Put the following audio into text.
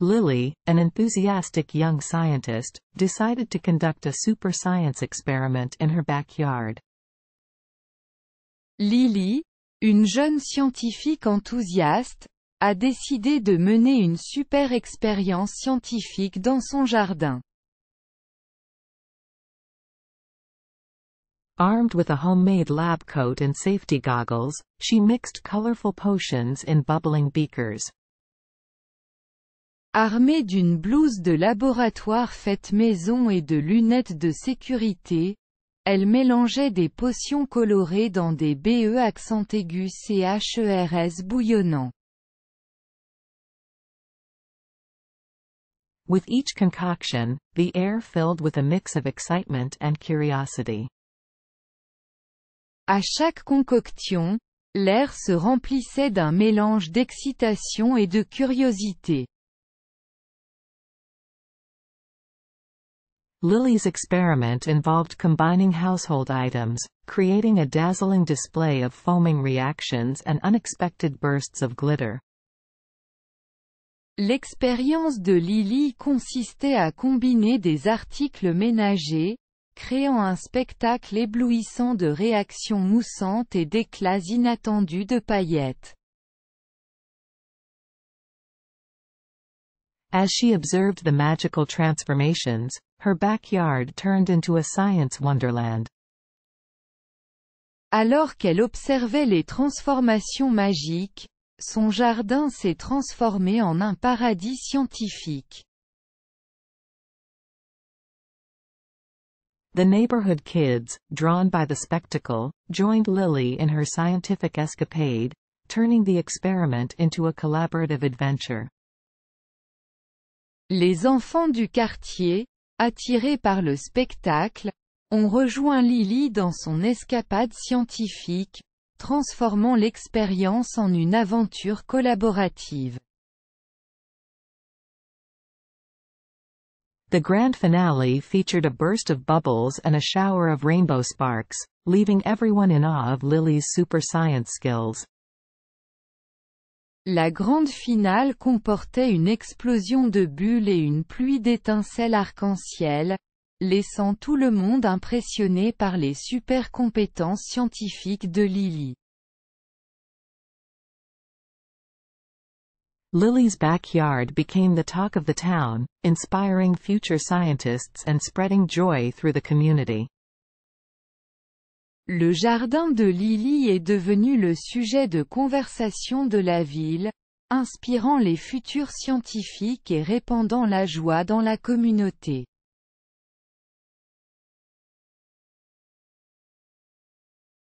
Lily, an enthusiastic young scientist, decided to conduct a super science experiment in her backyard. Lily, une jeune scientifique enthousiaste, a décidé de mener une super expérience scientifique dans son jardin. Armed with a homemade lab coat and safety goggles, she mixed colorful potions in bubbling beakers. Armée d'une blouse de laboratoire faite maison et de lunettes de sécurité, elle mélangeait des potions colorées dans des BE accent aigu CHERS bouillonnant. With each concoction, the air filled with a mix of excitement and curiosity. À chaque concoction, l'air se remplissait d'un mélange d'excitation et de curiosité. Lilly's experiment involved combining household items, creating a dazzling display of foaming reactions and unexpected bursts of glitter. L'expérience de Lily consistait à combiner des articles ménagers, créant un spectacle éblouissant de réactions moussantes et d'éclats inattendus de paillettes. As she observed the magical transformations, her backyard turned into a science wonderland. Alors qu'elle observait les transformations magiques, son jardin s'est transformé en un paradis scientifique. The neighborhood kids, drawn by the spectacle, joined Lily in her scientific escapade, turning the experiment into a collaborative adventure. Les enfants du quartier, attirés par le spectacle, ont rejoint Lily dans son escapade scientifique, transformant l'expérience en une aventure collaborative. The grand finale featured a burst of bubbles and a shower of rainbow sparks, leaving everyone in awe of Lily's super science skills. La grande finale comportait une explosion de bulles et une pluie d'étincelles arc-en-ciel, laissant tout le monde impressionné par les super compétences scientifiques de Lily. Lily's backyard became the talk of the town, inspiring future scientists and spreading joy through the community. Le jardin de Lily est devenu le sujet de conversation de la ville, inspirant les futurs scientifiques et répandant la joie dans la communauté.